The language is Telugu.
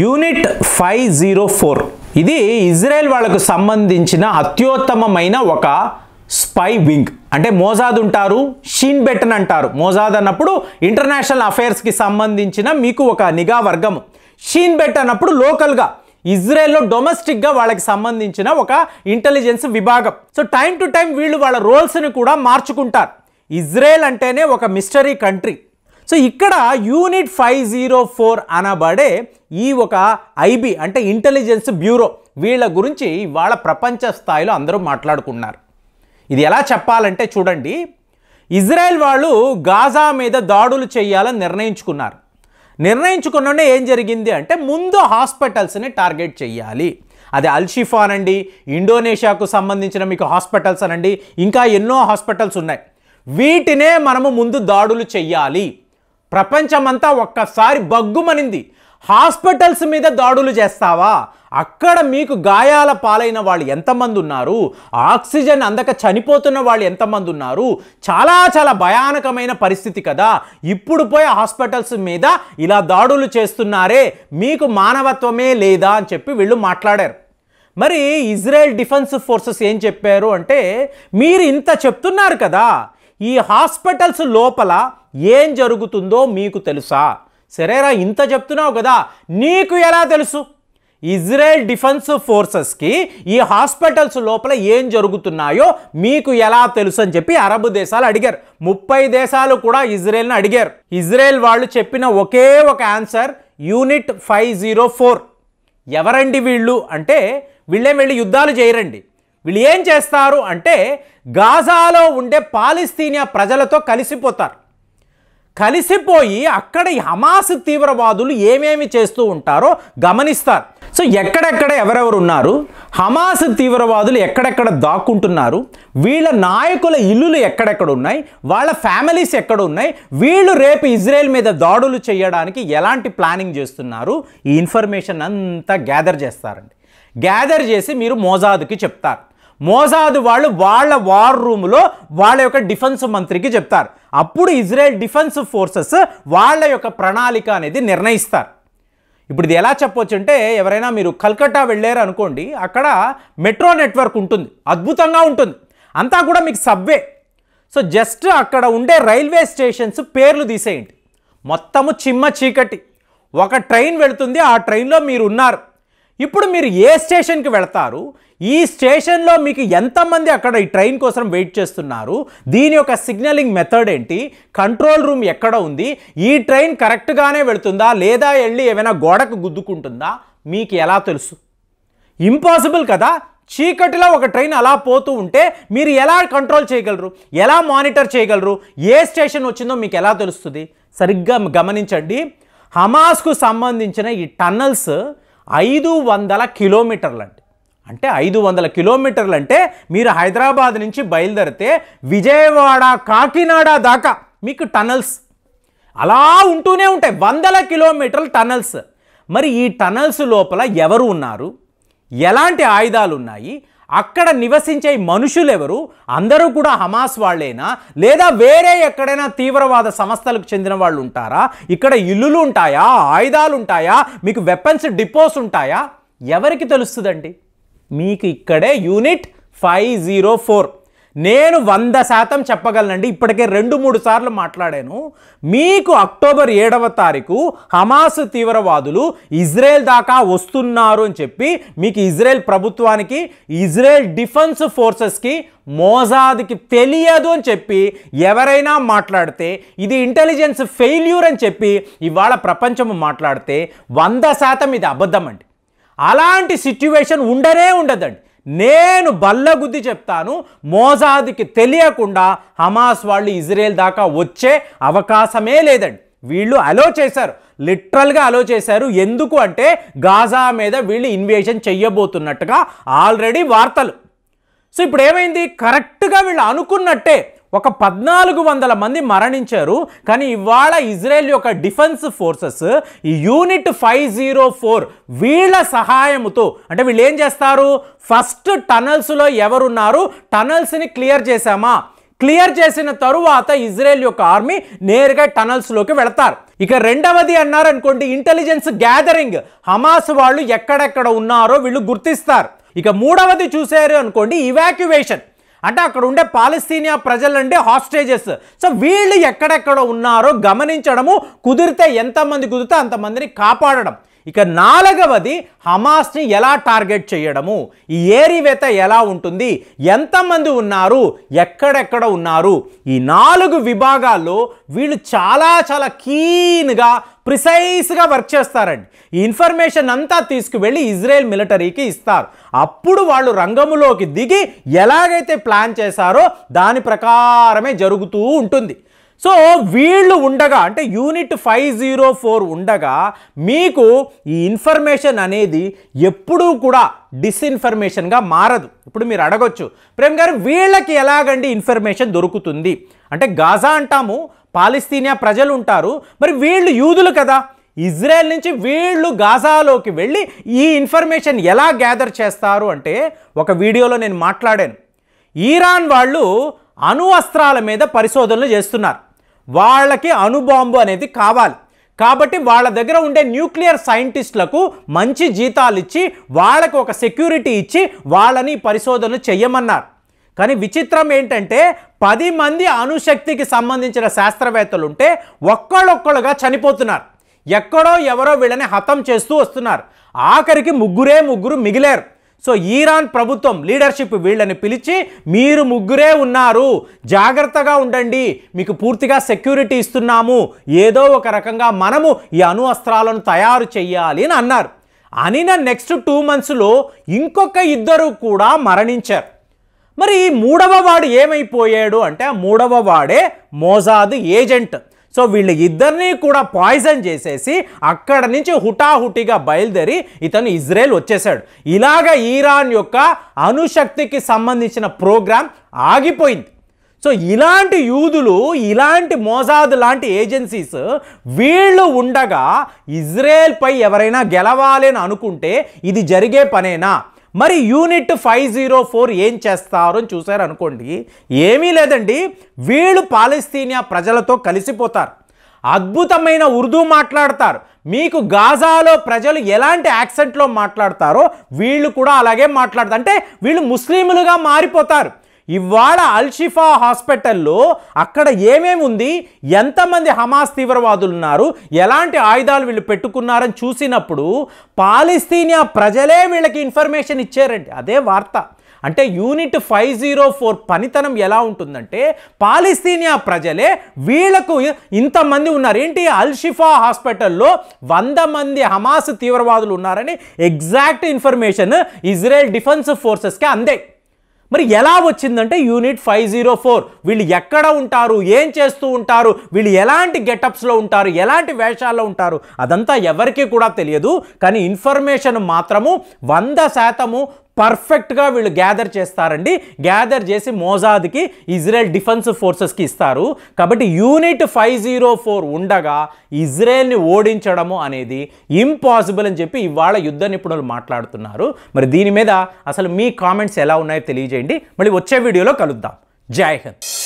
యూనిట్ ఫైవ్ జీరో ఫోర్ ఇది ఇజ్రాయెల్ వాళ్లకు సంబంధించిన అత్యుత్తమమైన ఒక స్పై వింగ్ అంటే మోజాద్ ఉంటారు షీన్ బెటన్ అంటారు మోజాద్ అన్నప్పుడు ఇంటర్నేషనల్ అఫైర్స్కి సంబంధించిన మీకు ఒక నిఘా వర్గం షీన్ బెట్ అన్నప్పుడు లోకల్గా ఇజ్రాయెల్లో డొమెస్టిక్గా వాళ్ళకి సంబంధించిన ఒక ఇంటెలిజెన్స్ విభాగం సో టైం టు టైం వీళ్ళు వాళ్ళ రోల్స్ని కూడా మార్చుకుంటారు ఇజ్రాయెల్ అంటేనే ఒక మిస్టరీ కంట్రీ సో ఇక్కడ యూనిట్ ఫైవ్ జీరో ఫోర్ అనబడే ఈ ఒక ఐబి అంటే ఇంటెలిజెన్స్ బ్యూరో వీళ్ళ గురించి వాళ్ళ ప్రపంచ స్థాయిలో అందరూ మాట్లాడుకున్నారు ఇది ఎలా చెప్పాలంటే చూడండి ఇజ్రాయెల్ వాళ్ళు గాజా మీద దాడులు చేయాలని నిర్ణయించుకున్నారు నిర్ణయించుకున్న ఏం జరిగింది అంటే ముందు హాస్పిటల్స్ని టార్గెట్ చేయాలి అది అల్షిఫా అనండి ఇండోనేషియాకు సంబంధించిన మీకు హాస్పిటల్స్ అనండి ఇంకా ఎన్నో హాస్పిటల్స్ ఉన్నాయి వీటినే మనము ముందు దాడులు చెయ్యాలి ప్రపంచమంతా ఒక్కసారి బగ్గుమనింది హాస్పిటల్స్ మీద దాడులు చేస్తావా అక్కడ మీకు గాయాల పాలైన వాళ్ళు ఎంతమంది ఉన్నారు ఆక్సిజన్ అందక చనిపోతున్న వాళ్ళు ఎంతమంది ఉన్నారు చాలా చాలా భయానకమైన పరిస్థితి కదా ఇప్పుడు పోయి హాస్పిటల్స్ మీద ఇలా దాడులు చేస్తున్నారే మీకు మానవత్వమే లేదా అని చెప్పి వీళ్ళు మాట్లాడారు మరి ఇజ్రాయెల్ డిఫెన్స్ ఫోర్సెస్ ఏం చెప్పారు అంటే మీరు ఇంత చెప్తున్నారు కదా ఈ హాస్పిటల్స్ లోపల ఏం జరుగుతుందో మీకు తెలుసా సరేరా ఇంత చెప్తున్నావు కదా నీకు ఎలా తెలుసు ఇజ్రాయెల్ డిఫెన్స్ ఫోర్సెస్కి ఈ హాస్పిటల్స్ లోపల ఏం జరుగుతున్నాయో మీకు ఎలా తెలుసు అని చెప్పి అరబ్ దేశాలు అడిగారు ముప్పై దేశాలు కూడా ఇజ్రాయెల్ని అడిగారు ఇజ్రాయెల్ వాళ్ళు చెప్పిన ఒకే ఒక answer unit five zero four ఎవరండి వీళ్ళు అంటే వీళ్ళేం వెళ్ళి యుద్ధాలు చేయరండి వీళ్ళు ఏం చేస్తారు అంటే గాజాలో ఉండే పాలిస్తీనియా ప్రజలతో కలిసిపోతారు కలిసిపోయి అక్కడ ఈ హమాస్ తీవ్రవాదులు ఏమేమి చేస్తూ ఉంటారో గమనిస్తారు సో ఎక్కడెక్కడ ఎవరెవరు ఉన్నారు హమాస్ తీవ్రవాదులు ఎక్కడెక్కడ దాక్కుంటున్నారు వీళ్ళ నాయకుల ఇల్లులు ఎక్కడెక్కడ ఉన్నాయి వాళ్ళ ఫ్యామిలీస్ ఎక్కడ ఉన్నాయి వీళ్ళు రేపు ఇజ్రాయెల్ మీద దాడులు చేయడానికి ఎలాంటి ప్లానింగ్ చేస్తున్నారు ఈ ఇన్ఫర్మేషన్ అంతా గ్యాదర్ చేస్తారండి గ్యాదర్ చేసి మీరు మోజాదుకి చెప్తారు మోసాదు వాళ్ళు వాళ్ళ వార్ రూమ్లో వాళ్ళ యొక్క డిఫెన్స్ మంత్రికి చెప్తారు అప్పుడు ఇజ్రాయెల్ డిఫెన్స్ ఫోర్సెస్ వాళ్ళ యొక్క ప్రణాళిక అనేది నిర్ణయిస్తారు ఇప్పుడు ఇది ఎలా చెప్పొచ్చు అంటే ఎవరైనా మీరు కల్కట్టా వెళ్ళారు అనుకోండి అక్కడ మెట్రో నెట్వర్క్ ఉంటుంది అద్భుతంగా ఉంటుంది అంతా కూడా మీకు సబ్వే సో జస్ట్ అక్కడ ఉండే రైల్వే స్టేషన్స్ పేర్లు తీసేయండి మొత్తము చిమ్మ చీకటి ఒక ట్రైన్ వెళుతుంది ఆ ట్రైన్లో మీరు ఉన్నారు ఇప్పుడు మీరు ఏ స్టేషన్కి వెళతారు ఈ స్టేషన్లో మీకు ఎంతమంది అక్కడ ఈ ట్రైన్ కోసం వెయిట్ చేస్తున్నారు దీని యొక్క సిగ్నలింగ్ మెథడ్ ఏంటి కంట్రోల్ రూమ్ ఎక్కడ ఉంది ఈ ట్రైన్ కరెక్ట్గానే వెళుతుందా లేదా వెళ్ళి ఏమైనా గోడకు గుద్దుకుంటుందా మీకు ఎలా తెలుసు ఇంపాసిబుల్ కదా చీకటిలో ఒక ట్రైన్ అలా పోతూ ఉంటే మీరు ఎలా కంట్రోల్ చేయగలరు ఎలా మానిటర్ చేయగలరు ఏ స్టేషన్ వచ్చిందో మీకు ఎలా తెలుస్తుంది సరిగ్గా గమనించండి హమాస్కు సంబంధించిన ఈ టన్నల్స్ ఐదు వందల కిలోమీటర్లు అంటే అంటే ఐదు వందల కిలోమీటర్లు అంటే మీరు హైదరాబాద్ నుంచి బయలుదేరితే విజయవాడ కాకినాడ దాకా మీకు టనల్స్ అలా ఉంటూనే ఉంటాయి వందల కిలోమీటర్లు టనల్స్ మరి ఈ టనల్స్ లోపల ఎవరు ఉన్నారు ఎలాంటి ఆయుధాలు ఉన్నాయి అక్కడ నివసించే మనుషులు ఎవరు అందరూ కూడా హమాస్ వాళ్ళేనా లేదా వేరే ఎక్కడైనా తీవ్రవాద సంస్థలకు చెందిన వాళ్ళు ఉంటారా ఇక్కడ ఇల్లులు ఉంటాయా ఆయుధాలు ఉంటాయా మీకు వెపన్స్ డిపోస్ ఉంటాయా ఎవరికి తెలుస్తుందండి మీకు ఇక్కడే యూనిట్ ఫైవ్ జీరో ఫోర్ నేను వంద శాతం చెప్పగలనండి ఇప్పటికే రెండు మూడు సార్లు మాట్లాడాను మీకు అక్టోబర్ ఏడవ తారీఖు హమాస్ తీవ్రవాదులు ఇజ్రాయెల్ దాకా వస్తున్నారు అని చెప్పి మీకు ఇజ్రాయెల్ ప్రభుత్వానికి ఇజ్రాయెల్ డిఫెన్స్ ఫోర్సెస్కి మోజాద్కి తెలియదు అని చెప్పి ఎవరైనా మాట్లాడితే ఇది ఇంటెలిజెన్స్ ఫెయిల్యూర్ అని చెప్పి ఇవాళ ప్రపంచం మాట్లాడితే వంద శాతం ఇది అబద్ధం అండి అలాంటి సిట్యువేషన్ ఉండనే ఉండదండి నేను బల్లగుద్ది చెప్తాను మోజాదికి తెలియకుండా హమాస్ వాళ్ళు ఇజ్రాయేల్ దాకా వచ్చే అవకాశమే లేదండి వీళ్ళు అలో చేశారు లిటరల్గా అలో చేశారు ఎందుకు అంటే గాజా మీద వీళ్ళు ఇన్వేషన్ చెయ్యబోతున్నట్టుగా ఆల్రెడీ వార్తలు సో ఇప్పుడు ఏమైంది కరెక్ట్గా వీళ్ళు అనుకున్నట్టే ఒక పద్నాలుగు వందల మంది మరణించారు కానీ ఇవాళ ఇజ్రాయెల్ యొక్క defence forces unit five zero four వీళ్ళ సహాయముతో అంటే వీళ్ళు ఏం చేస్తారు ఫస్ట్ టనల్స్లో ఎవరున్నారు టనల్స్ని క్లియర్ చేశామా క్లియర్ చేసిన తరువాత ఇజ్రాయెల్ యొక్క ఆర్మీ నేరుగా టనల్స్లోకి వెళతారు ఇక రెండవది అన్నారనుకోండి ఇంటెలిజెన్స్ గ్యాదరింగ్ హమాస్ వాళ్ళు ఎక్కడెక్కడ ఉన్నారో వీళ్ళు గుర్తిస్తారు ఇక మూడవది చూశారు అనుకోండి ఇవాక్యువేషన్ అంటే అక్కడ ఉండే పాలస్తీనియా ప్రజలంటే హాస్టేజెస్ సో వీళ్ళు ఎక్కడెక్కడ ఉన్నారో గమనించడము కుదిరితే ఎంతమంది కుదిరితే అంతమందిని కాపాడడం ఇక నాలుగవది హమాస్ని ఎలా టార్గెట్ చేయడము ఈ ఏరివేత ఎలా ఉంటుంది ఎంతమంది ఉన్నారు ఎక్కడెక్కడ ఉన్నారు ఈ నాలుగు విభాగాల్లో వీళ్ళు చాలా చాలా కీన్గా ప్రిసైస్గా వర్క్ చేస్తారండి ఈ ఇన్ఫర్మేషన్ అంతా తీసుకువెళ్ళి ఇజ్రాయెల్ మిలిటరీకి ఇస్తారు అప్పుడు వాళ్ళు రంగములోకి దిగి ఎలాగైతే ప్లాన్ చేశారో దాని ప్రకారమే జరుగుతూ ఉంటుంది సో వీళ్ళు ఉండగా అంటే యూనిట్ ఫైవ్ జీరో ఫోర్ ఉండగా మీకు ఈ ఇన్ఫర్మేషన్ అనేది ఎప్పుడూ కూడా డిస్ఇన్ఫర్మేషన్గా మారదు ఇప్పుడు మీరు అడగొచ్చు ప్రేమ్ గారు వీళ్ళకి ఎలాగండి ఇన్ఫర్మేషన్ దొరుకుతుంది అంటే గాజా అంటాము పాలిస్తీనియా ప్రజలు ఉంటారు మరి వీళ్ళు యూదులు కదా ఇజ్రాయెల్ నుంచి వీళ్ళు గాజాలోకి వెళ్ళి ఈ ఇన్ఫర్మేషన్ ఎలా గ్యాదర్ చేస్తారు అంటే ఒక వీడియోలో నేను మాట్లాడాను ఈరాన్ వాళ్ళు అణు అస్త్రాల మీద పరిశోధనలు చేస్తున్నారు వాళ్ళకి అణుబాంబు అనేది కావాలి కాబట్టి వాళ్ళ దగ్గర ఉండే న్యూక్లియర్ సైంటిస్టులకు మంచి జీతాలు ఇచ్చి వాళ్ళకు ఒక సెక్యూరిటీ ఇచ్చి వాళ్ళని పరిశోధనలు చేయమన్నారు కానీ విచిత్రం ఏంటంటే పది మంది అణుశక్తికి సంబంధించిన శాస్త్రవేత్తలు ఉంటే ఒక్కళ్ళొక్కళ్ళుగా చనిపోతున్నారు ఎక్కడో ఎవరో వీళ్ళని హతం చేస్తూ వస్తున్నారు ఆఖరికి ముగ్గురే ముగ్గురు మిగిలేరు సో ఈరాన్ ప్రభుత్వం లీడర్షిప్ వీళ్ళని పిలిచి మీరు ముగ్గురే ఉన్నారు జాగ్రత్తగా ఉండండి మీకు పూర్తిగా సెక్యూరిటీ ఇస్తున్నాము ఏదో ఒక రకంగా మనము ఈ అణు అస్త్రాలను తయారు చేయాలి అని అన్నారు అనిన నెక్స్ట్ టూ మంత్స్లో ఇంకొక ఇద్దరు కూడా మరణించారు మరి మూడవ వాడు ఏమైపోయాడు అంటే ఆ మూడవ వాడే మోజాద్ ఏజెంట్ సో వీళ్ళు ఇద్దరినీ కూడా పాయిజన్ చేసేసి అక్కడ నుంచి హుటాహుటిగా బయలుదేరి ఇతను ఇజ్రాయెల్ వచ్చేసాడు ఇలాగ ఈరాన్ యొక్క అణుశక్తికి సంబంధించిన ప్రోగ్రాం ఆగిపోయింది సో ఇలాంటి యూదులు ఇలాంటి మోజాదు లాంటి ఏజెన్సీస్ వీళ్ళు ఉండగా ఇజ్రాయెల్పై ఎవరైనా గెలవాలని అనుకుంటే ఇది జరిగే పనేనా మరి యూనిట్ ఫైవ్ జీరో ఫోర్ ఏం చేస్తారు అని చూశారు అనుకోండి ఏమీ లేదండి వీళ్ళు పాలస్తీనియా ప్రజలతో కలిసిపోతారు అద్భుతమైన ఉర్దూ మాట్లాడతారు మీకు గాజాలో ప్రజలు ఎలాంటి యాక్సెంట్లో మాట్లాడతారో వీళ్ళు కూడా అలాగే మాట్లాడతారు అంటే వీళ్ళు ముస్లింలుగా మారిపోతారు ఇవాళ అల్షిఫా హాస్పిటల్లో అక్కడ ఏమేమి ఉంది ఎంతమంది హమాస్ తీవ్రవాదులు ఉన్నారు ఎలాంటి ఆయుధాలు వీళ్ళు పెట్టుకున్నారని చూసినప్పుడు పాలిస్తీనియా ప్రజలే వీళ్ళకి ఇన్ఫర్మేషన్ ఇచ్చారండి అదే వార్త అంటే యూనిట్ ఫైవ్ జీరో ఫోర్ పనితనం ఎలా ఉంటుందంటే పాలిస్తీనియా ప్రజలే వీళ్లకు ఇంతమంది ఉన్నారు ఏంటి అల్షిఫా హాస్పిటల్లో వంద మంది హమాస్ తీవ్రవాదులు ఉన్నారని ఎగ్జాక్ట్ ఇన్ఫర్మేషన్ ఇజ్రాయెల్ డిఫెన్స్ ఫోర్సెస్కి అందాయి మరి ఎలా వచ్చిందంటే యూనిట్ ఫైవ్ జీరో ఫోర్ వీళ్ళు ఎక్కడ ఉంటారు ఏం చేస్తూ ఉంటారు వీళ్ళు ఎలాంటి గెటప్స్లో ఉంటారు ఎలాంటి వేషాల్లో ఉంటారు అదంతా ఎవరికీ కూడా తెలియదు కానీ ఇన్ఫర్మేషన్ మాత్రము వంద శాతము పర్ఫెక్ట్గా వీళ్ళు గ్యాదర్ చేస్తారండి గ్యాదర్ చేసి మోజాద్కి ఇజ్రాయెల్ డిఫెన్స్ ఫోర్సెస్కి ఇస్తారు కాబట్టి యూనిట్ ఫైవ్ జీరో ఫోర్ ఉండగా ఇజ్రాయెల్ని ఓడించడము అనేది ఇంపాసిబుల్ అని చెప్పి ఇవాళ యుద్ధ నిపుణులు మాట్లాడుతున్నారు మరి దీని మీద అసలు మీ కామెంట్స్ ఎలా ఉన్నాయో తెలియజేయండి మళ్ళీ వచ్చే వీడియోలో కలుద్దాం జై హింద్